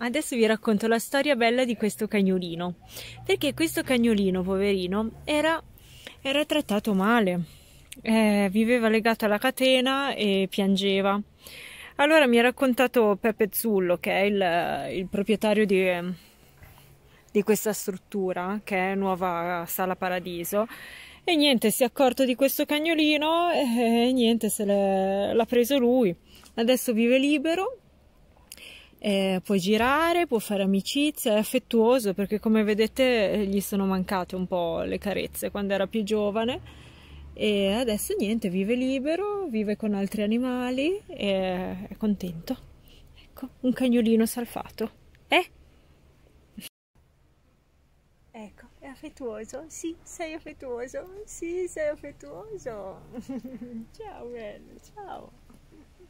Adesso vi racconto la storia bella di questo cagnolino, perché questo cagnolino, poverino, era, era trattato male, eh, viveva legato alla catena e piangeva. Allora mi ha raccontato Peppe Zullo, che è il, il proprietario di, di questa struttura, che è Nuova Sala Paradiso, e niente, si è accorto di questo cagnolino e, eh, e niente, l'ha preso lui. Adesso vive libero eh, può girare, può fare amicizia, è affettuoso perché come vedete eh, gli sono mancate un po' le carezze quando era più giovane e adesso niente, vive libero, vive con altri animali e è contento. Ecco, un cagnolino salfato. Eh? Ecco, è affettuoso? Sì, sei affettuoso? Sì, sei affettuoso. ciao bello, ciao.